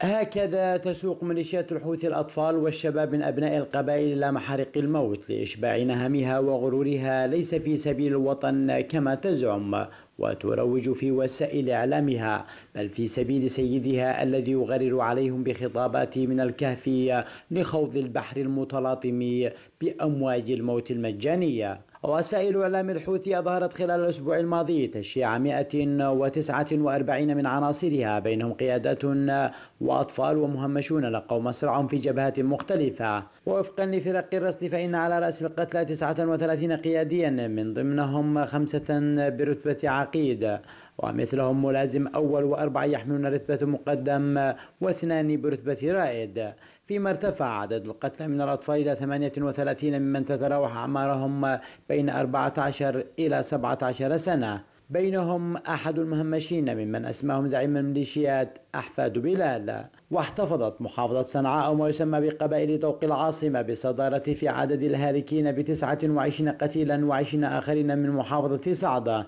هكذا تسوق ميليشيات الحوثي الأطفال والشباب من أبناء القبائل إلى محارق الموت لإشباع نهمها وغرورها ليس في سبيل الوطن كما تزعم وتروج في وسائل إعلامها بل في سبيل سيدها الذي يغرر عليهم بخطابات من الكهف لخوض البحر المتلاطم بأمواج الموت المجانية وسائل إعلام الحوثي أظهرت خلال الأسبوع الماضي تشييع 149 من عناصرها بينهم قيادات وأطفال ومهمشون لقوا مصرعهم في جبهات مختلفة ووفقا لفرق الرصد فإن على رأس القتلى 39 قياديا من ضمنهم خمسة برتبة عقيد ومثلهم ملازم أول وأربعة يحملون رتبة مقدم واثنان برتبة رائد فيما ارتفع عدد القتلى من الأطفال إلى 38 ممن تتراوح أعمارهم بين 14 إلى 17 سنة بينهم أحد المهمشين ممن أسماهم زعيم الميليشيات أحفاد بلال واحتفظت محافظة صنعاء ما يسمى بقبائل طوق العاصمة بالصدارة في عدد الهالكين ب 29 قتيلا و20 آخرين من محافظة صعدة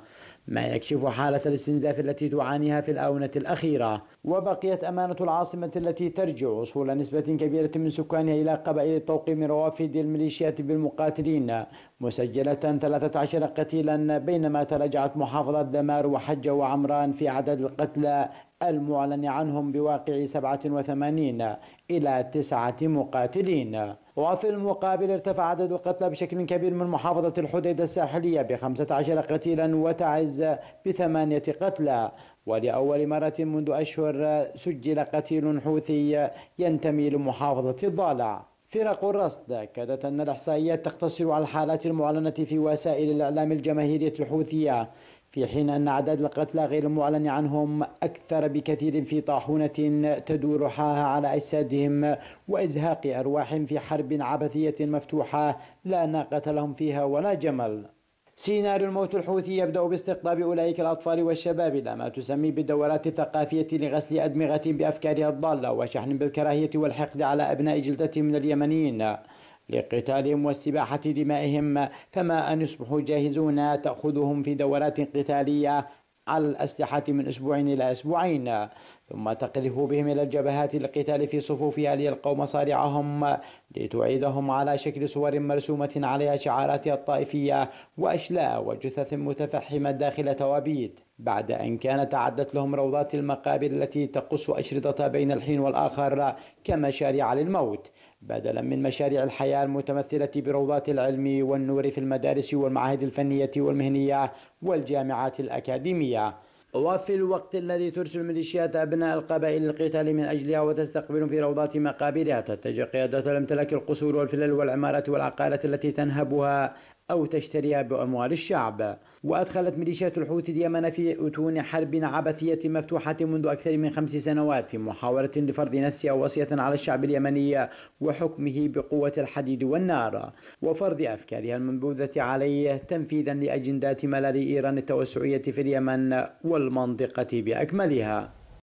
ما يكشف حالة الاستنزاف التي تعانيها في الآونة الأخيرة وبقيت أمانة العاصمة التي ترجع وصول نسبة كبيرة من سكانها إلى قبائل من روافد الميليشيات بالمقاتلين مسجلة 13 قتيلا بينما تراجعت محافظة دمار وحجة وعمران في عدد القتلى المعلن عنهم بواقع 87 إلى 9 مقاتلين وفي المقابل ارتفع عدد القتلى بشكل كبير من محافظة الحديدة الساحلية ب 15 قتيلا وتعز بثمانية قتلى ولأول مرة منذ أشهر سجل قتيل حوثي ينتمي لمحافظة الضالع فرق الرصد كادت أن الإحصائيات تقتصر على الحالات المعلنة في وسائل الإعلام الجماهيرية الحوثية في حين أن عدد القتلى غير المعلن عنهم أكثر بكثير في طاحونة تدور حاها على أجسادهم وإزهاق أرواح في حرب عبثية مفتوحة لا ناقة لهم فيها ولا جمل سيناريو الموت الحوثي يبدأ باستقطاب أولئك الأطفال والشباب إلى ما تسمي بالدورات الثقافية لغسل أدمغة بأفكارها الضالة وشحن بالكراهية والحقد على أبناء جلدتهم من اليمنيين لقتالهم واستباحة دمائهم فما أن يصبحوا جاهزون تأخذهم في دورات قتالية على الأسلحة من أسبوع إلى أسبوعين ثم تقذف بهم إلى الجبهات للقتال في صفوفها ليلقوا مصارعهم لتعيدهم على شكل صور مرسومة عليها شعاراتها الطائفية وأشلاء وجثث متفحمة داخل توابيت بعد أن كانت أعدت لهم روضات المقابر التي تقص أشرطة بين الحين والآخر كمشاريع للموت بدلا من مشاريع الحياة المتمثلة بروضات العلم والنور في المدارس والمعاهد الفنية والمهنية والجامعات الأكاديمية وفي الوقت الذي ترسل ميليشيات أبناء القبائل للقتال من أجلها وتستقبل في روضات مقابرها تتجه قيادات الامتلاك القصور والفلل والعمارات والعقارات التي تنهبها أو تشتريها بأموال الشعب وأدخلت ميليشيات الحوثي اليمن في أتون حرب عبثية مفتوحة منذ أكثر من خمس سنوات في محاولة لفرض نفسها وصية على الشعب اليمني وحكمه بقوة الحديد والنار وفرض أفكارها المنبوذة عليه تنفيذا لأجندات ملل إيران التوسعية في اليمن والمنطقة بأكملها